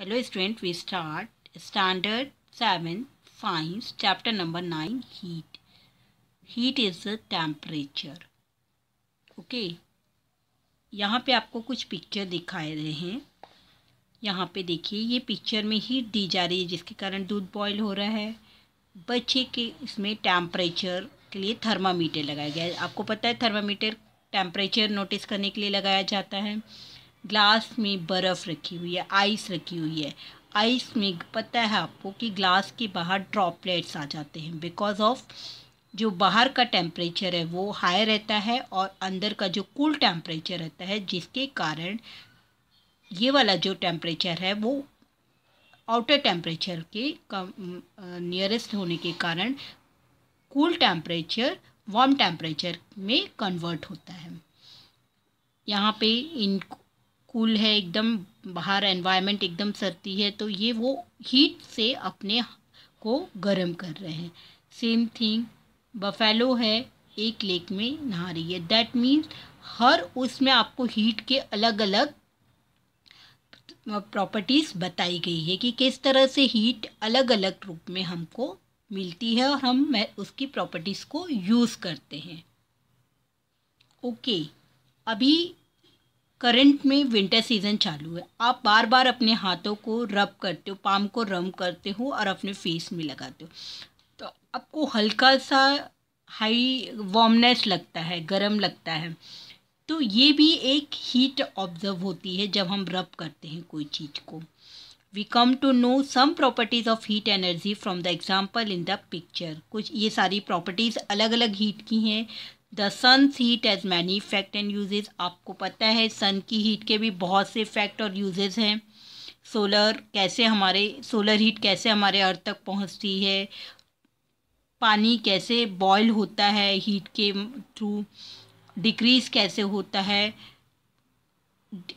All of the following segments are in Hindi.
Hello student we start standard seven science chapter number nine heat heat is the temperature okay यहाँ पे आपको कुछ पिक्चर दिखाए रहे हैं यहाँ पे देखिए ये पिक्चर में हीट दी जा रही है जिसके कारण दूध बॉईल हो रहा है बच्चे के इसमें टेम्परेचर के लिए थर्मामीटर लगाया गया है आपको पता है थर्मामीटर टेम्परेचर नोटिस करने के लिए लगाया जाता है ग्लास में बर्फ़ रखी हुई है आइस रखी हुई है आइस में पता है आपको कि ग्लास के बाहर ड्रॉपलेट्स आ जाते हैं बिकॉज ऑफ जो बाहर का टेम्परेचर है वो हाई रहता है और अंदर का जो कूल टेम्परेचर रहता है जिसके कारण ये वाला जो टेम्परेचर है वो आउटर टेम्परेचर के कम नियरेस्ट होने के कारण कूल टेम्परेचर वार्म टेम्परेचर में कन्वर्ट होता है यहाँ पे इन कूल है एकदम बाहर एनवायरनमेंट एकदम सर्दी है तो ये वो हीट से अपने को गर्म कर रहे हैं सेम थिंग बफेलो है एक लेक में नहा रही है दैट मीन्स हर उसमें आपको हीट के अलग अलग प्रॉपर्टीज़ बताई गई है कि किस तरह से हीट अलग अलग रूप में हमको मिलती है और हम उसकी प्रॉपर्टीज़ को यूज़ करते हैं ओके okay, अभी करंट में विंटर सीज़न चालू है आप बार बार अपने हाथों को रब करते हो पाम को रम करते हो और अपने फेस में लगाते हो तो आपको हल्का सा हाई वार्मनेस लगता है गर्म लगता है तो ये भी एक हीट ऑब्जर्व होती है जब हम रब करते हैं कोई चीज़ को we come to know some properties of heat energy from the example in the picture कुछ ये सारी प्रॉपर्टीज़ अलग अलग हीट की हैं the sun heat has many effect and uses आपको पता है सन की हीट के भी बहुत से इफेक्ट और यूजेज हैं सोलर कैसे हमारे सोलर हीट कैसे हमारे अर्थ तक पहुंचती है पानी कैसे बॉयल होता है हीट के थ्रू डिक्रीज़ कैसे होता है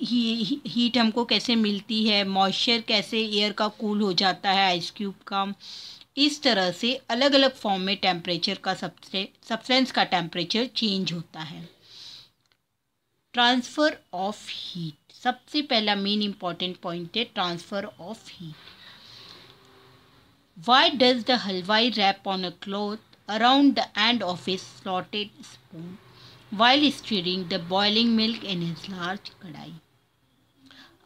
ही, हीट हमको कैसे मिलती है मॉइस्चर कैसे एयर का कूल हो जाता है आइस क्यूब का इस तरह से अलग अलग फॉर्म में टेम्परेचर का सब्सटेंस का टेम्परेचर चेंज होता है ट्रांसफ़र ऑफ हीट सबसे पहला मेन इम्पॉर्टेंट पॉइंट है transfer of heat why does the halwai wrap on a cloth around the end of a slotted spoon while stirring the boiling milk in his large kadhai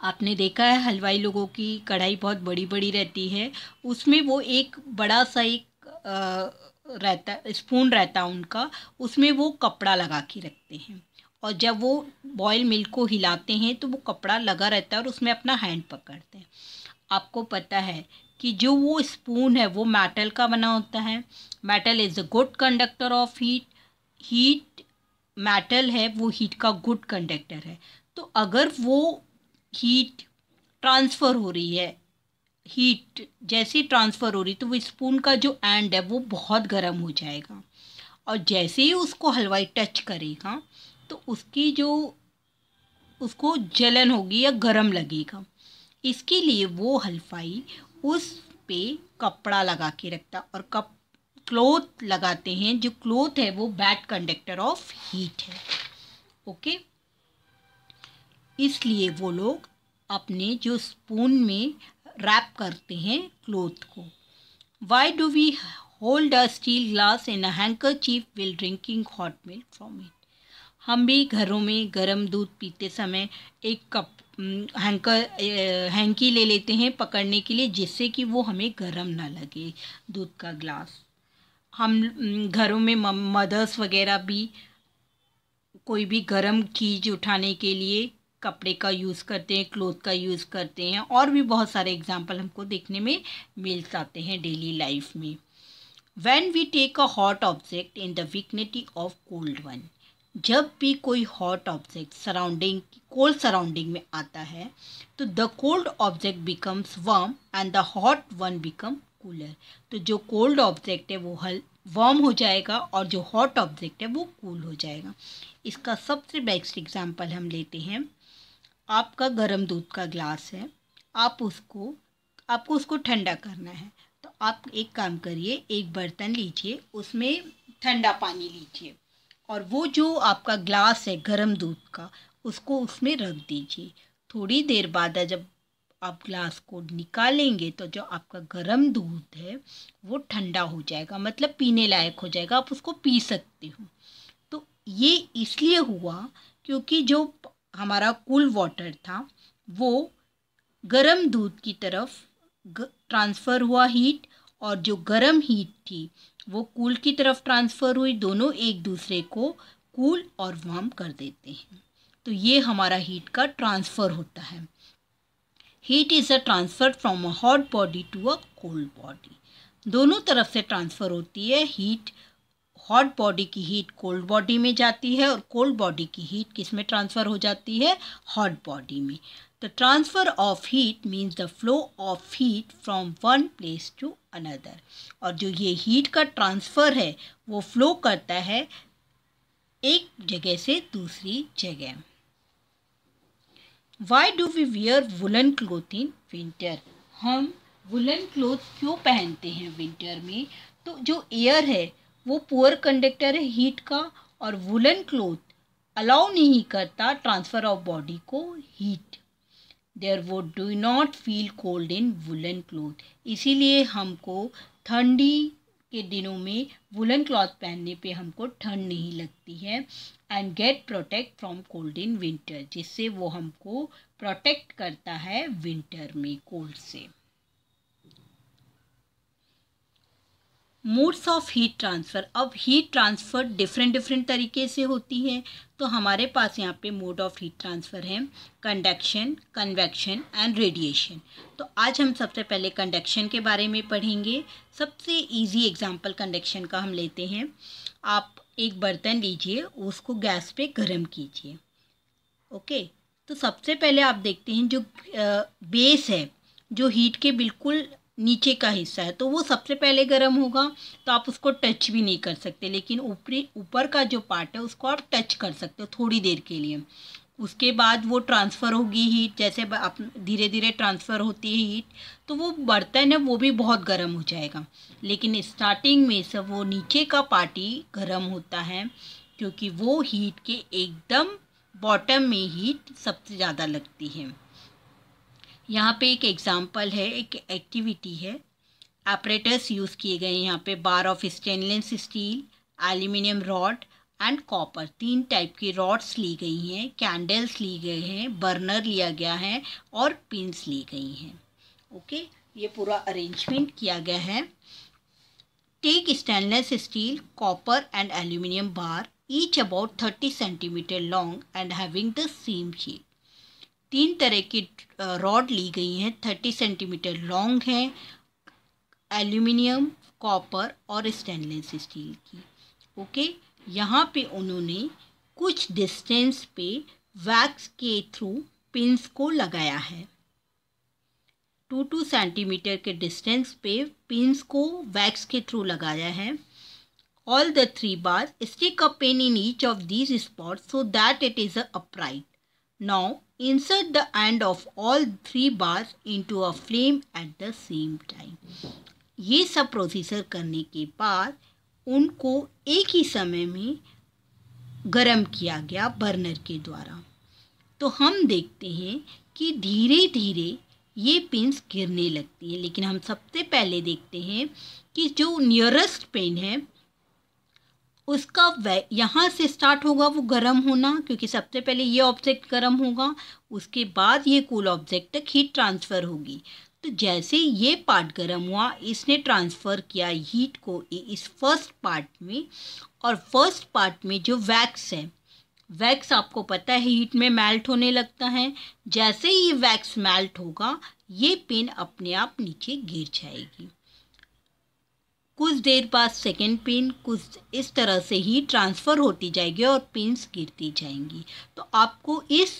आपने देखा है हलवाई लोगों की कढ़ाई बहुत बड़ी बड़ी रहती है उसमें वो एक बड़ा सा एक रहता स्पून रहता उनका उसमें वो कपड़ा लगा के रखते हैं और जब वो बॉयल मिल्क को हिलाते हैं तो वो कपड़ा लगा रहता है और उसमें अपना हैंड पकड़ते हैं आपको पता है कि जो वो स्पून है वो मेटल का बना होता है metal is a good conductor of heat heat metal है वो हीट का गुड कंडक्टर है तो अगर वो हीट ट्रांसफ़र हो रही है हीट जैसे ट्रांसफ़र हो रही तो वो स्पून का जो एंड है वो बहुत गर्म हो जाएगा और जैसे ही उसको हलवाई टच करेगा तो उसकी जो उसको जलन होगी या गर्म लगेगा इसके लिए वो हलवाई उस पे कपड़ा लगा के रखता और कप क्लोथ लगाते हैं जो क्लोथ है वो बैड कंडक्टर ऑफ हीट है ओके okay? इसलिए वो लोग अपने जो स्पून में रैप करते हैं क्लोथ को why do we hold a steel glass in a handkerchief while drinking hot milk from it हम भी घरों में गर्म दूध पीते समय एक कप हैंकर हैंकी ले लेते हैं पकड़ने के लिए जिससे कि वो हमें गर्म ना लगे दूध का ग्लास हम घरों में मदर्स वगैरह भी कोई भी गर्म चीज उठाने के लिए कपड़े का यूज़ करते हैं क्लोथ का यूज़ करते हैं और भी बहुत सारे एग्जाम्पल हमको देखने में मिल जाते हैं डेली लाइफ में when we take a hot object in the vicinity of cold one जब भी कोई hot object surrounding cold surrounding में आता है तो the cold object becomes warm and the hot one become cooler तो जो कोल्ड ऑब्जेक्ट है वो हल वर्म हो जाएगा और जो हॉट ऑब्जेक्ट है वो कूल हो जाएगा इसका सबसे बेस्ट एग्जाम्पल हम लेते हैं आपका गर्म दूध का ग्लास है आप उसको आपको उसको ठंडा करना है तो आप एक काम करिए एक बर्तन लीजिए उसमें ठंडा पानी लीजिए और वो जो आपका ग्लास है गर्म दूध का उसको उसमें रख दीजिए थोड़ी देर बाद जब आप ग्लास को निकालेंगे तो जो आपका गर्म दूध है वो ठंडा हो जाएगा मतलब पीने लायक हो जाएगा आप उसको पी सकते हो तो ये इसलिए हुआ क्योंकि जो हमारा कूल वाटर था वो गर्म दूध की तरफ ट्रांसफ़र हुआ हीट और जो गर्म हीट थी वो कूल की तरफ ट्रांसफ़र हुई दोनों एक दूसरे को कूल और वार्म कर देते हैं तो ये हमारा हीट का ट्रांसफ़र होता है heat is a transfer from a hot body to a cold body दोनों तरफ से ट्रांसफ़र होती है हीट हॉट बॉडी की हीट कोल्ड बॉडी में जाती है और कोल्ड बॉडी की हीट किस में ट्रांसफ़र हो जाती है हॉट बॉडी में the transfer of heat means the flow of heat from one place to another और जो ये हीट का ट्रांसफ़र है वो फ्लो करता है एक जगह से दूसरी जगह why do we wear woollen cloth in winter हम वुलन क्लोथ क्यों पहनते हैं विंटर में तो जो एयर है वो पुअर कंडक्टर है हीट का और वुलन क्लोथ अलाउ नहीं करता ट्रांसफ़र ऑफ बॉडी को हीट देयर वो do not feel cold in woollen cloth इसीलिए हमको ठंडी के दिनों में वुलन क्लॉथ पहनने पे हमको ठंड नहीं लगती है and get protect from cold in winter जिससे वो हमको प्रोटेक्ट करता है विंटर में कोल्ड से मोड्स ऑफ हीट ट्रांसफ़र अब हीट ट्रांसफ़र डिफरेंट डिफरेंट तरीके से होती है तो हमारे पास यहाँ पे मोड ऑफ हीट ट्रांसफ़र है कंडक्शन कन्वेक्शन एंड रेडिएशन तो आज हम सबसे पहले कंडक्शन के बारे में पढ़ेंगे सबसे इजी एग्जांपल कंडक्शन का हम लेते हैं आप एक बर्तन लीजिए उसको गैस पे गर्म कीजिए ओके तो सबसे पहले आप देखते हैं जो बेस है जो हीट के बिल्कुल नीचे का हिस्सा है तो वो सबसे पहले गर्म होगा तो आप उसको टच भी नहीं कर सकते लेकिन ऊपरी ऊपर का जो पार्ट है उसको आप टच कर सकते हो थोड़ी देर के लिए उसके बाद वो ट्रांसफ़र होगी हीट जैसे आप धीरे धीरे ट्रांसफ़र होती है हीट तो वो बर्तन है वो भी बहुत गर्म हो जाएगा लेकिन स्टार्टिंग में सब वो नीचे का पार्टी गर्म होता है क्योंकि वो हीट के एकदम बॉटम में हीट सबसे ज़्यादा लगती है यहाँ पे एक एग्ज़ाम्पल है एक एक्टिविटी है ऑपरेटर्स यूज़ किए गए हैं यहाँ पे bar of stainless steel aluminium rod and copper तीन टाइप की रॉड्स ली गई हैं कैंडल्स ली गए हैं बर्नर लिया गया है और पिंस ली गई हैं ओके ये पूरा अरेंजमेंट किया गया है take stainless steel copper and aluminium bar each about thirty centimetre long and having the same shape तीन तरह की रॉड ली गई हैं थर्टी सेंटीमीटर लॉन्ग है एल्यूमिनियम कॉपर और स्टेनलेस स्टील की ओके यहाँ पे उन्होंने कुछ डिस्टेंस पे वैक्स के थ्रू पिंस को लगाया है टू टू सेंटीमीटर के डिस्टेंस पे पिंस को वैक्स के थ्रू लगाया है the three bar stick a pen in each of these spot so that it is a upright now Insert the end of all three bars into a flame at the same time. ये सब प्रोसीजर करने के बाद उनको एक ही समय में गर्म किया गया बर्नर के द्वारा तो हम देखते हैं कि धीरे धीरे ये पिंस गिरने लगती हैं लेकिन हम सबसे पहले देखते हैं कि जो नियरेस्ट पेन है उसका वै यहाँ से स्टार्ट होगा वो गर्म होना क्योंकि सबसे पहले ये ऑब्जेक्ट गर्म होगा उसके बाद ये कूल ऑब्जेक्ट तक हीट ट्रांसफ़र होगी तो जैसे ये पार्ट गर्म हुआ इसने ट्रांसफ़र किया हीट को इस फर्स्ट पार्ट में और फर्स्ट पार्ट में जो वैक्स है वैक्स आपको पता है हीट में मेल्ट होने लगता है जैसे ही वैक्स मेल्ट होगा ये पिन अपने आप नीचे गिर जाएगी कुछ देर बाद सेकेंड पिन कुछ इस तरह से ही ट्रांसफ़र होती जाएगी और पिन्स गिरती जाएंगी तो आपको इस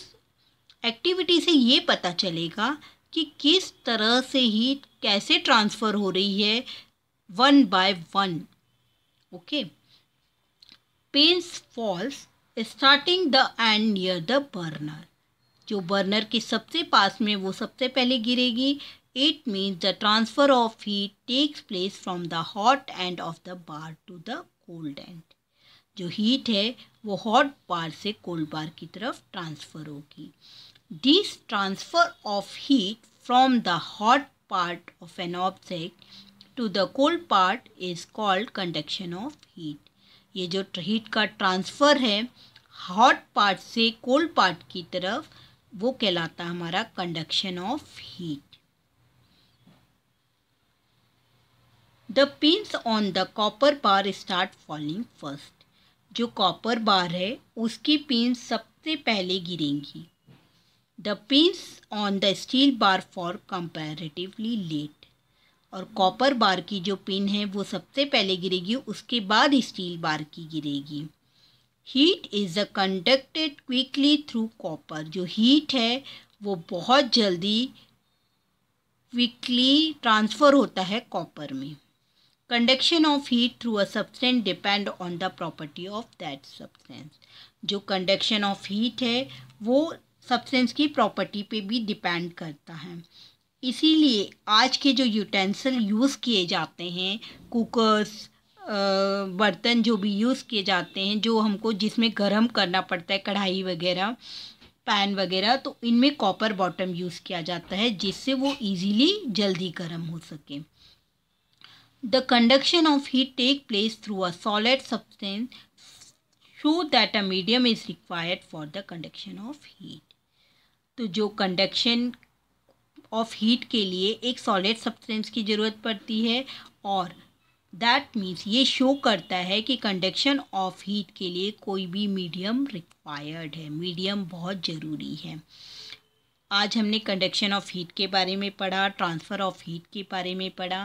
एक्टिविटी से ये पता चलेगा कि किस तरह से ही कैसे ट्रांसफ़र हो रही है one by one okay pins falls starting the end near the burner जो बर्नर के सबसे पास में वो सबसे पहले गिरेगी It means the transfer of heat takes place from the hot end of the bar to the cold end. जो हीट है वो हॉट बार से कोल्ड बार की तरफ ट्रांसफ़र होगी this transfer of heat from the hot part of an object to the cold part is called conduction of heat ये जो हीट का ट्रांसफ़र है हॉट पार्ट से कोल्ड पार्ट की तरफ वो कहलाता है हमारा conduction of heat the pins on the copper bar start falling first जो कॉपर बार है उसकी पिन सबसे पहले गिरेंगी the pins on the steel bar for comparatively late और कॉपर बार की जो पिन है वो सबसे पहले गिरेगी उसके बाद स्टील बार की गिरेगी heat is a conducted quickly through copper जो हीट है वो बहुत जल्दी क्विकली ट्रांसफ़र होता है कॉपर में conduction of heat through a substance depend on the property of that substance जो कंडक्शन ऑफ हीट है वो सब्सटेंस की प्रॉपर्टी पे भी डिपेंड करता है इसीलिए आज के जो यूटेंसिल यूज़ किए जाते हैं कुकर्स बर्तन जो भी यूज़ किए जाते हैं जो हमको जिसमें गर्म करना पड़ता है कढ़ाई वगैरह पैन वगैरह तो इनमें कॉपर बॉटम यूज़ किया जाता है जिससे वो इजीली जल्दी गर्म हो सके the conduction of heat take place through a solid substance show that a medium is required for the conduction of heat to jo conduction of heat ke liye ek solid substance ki zarurat padti hai aur that means ये शो करता है कि कंडक्शन ऑफ हीट के लिए कोई भी मीडियम रिक्वायर्ड है मीडियम बहुत ज़रूरी है आज हमने कंडक्शन ऑफ हीट के बारे में पढ़ा ट्रांसफ़र ऑफ हीट के बारे में पढ़ा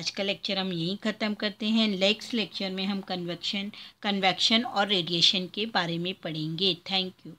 आज का लेक्चर हम यहीं ख़त्म करते हैं नेक्स्ट लेक्चर में हम कन्वेक्शन कन्वेक्शन और रेडिएशन के बारे में पढ़ेंगे थैंक यू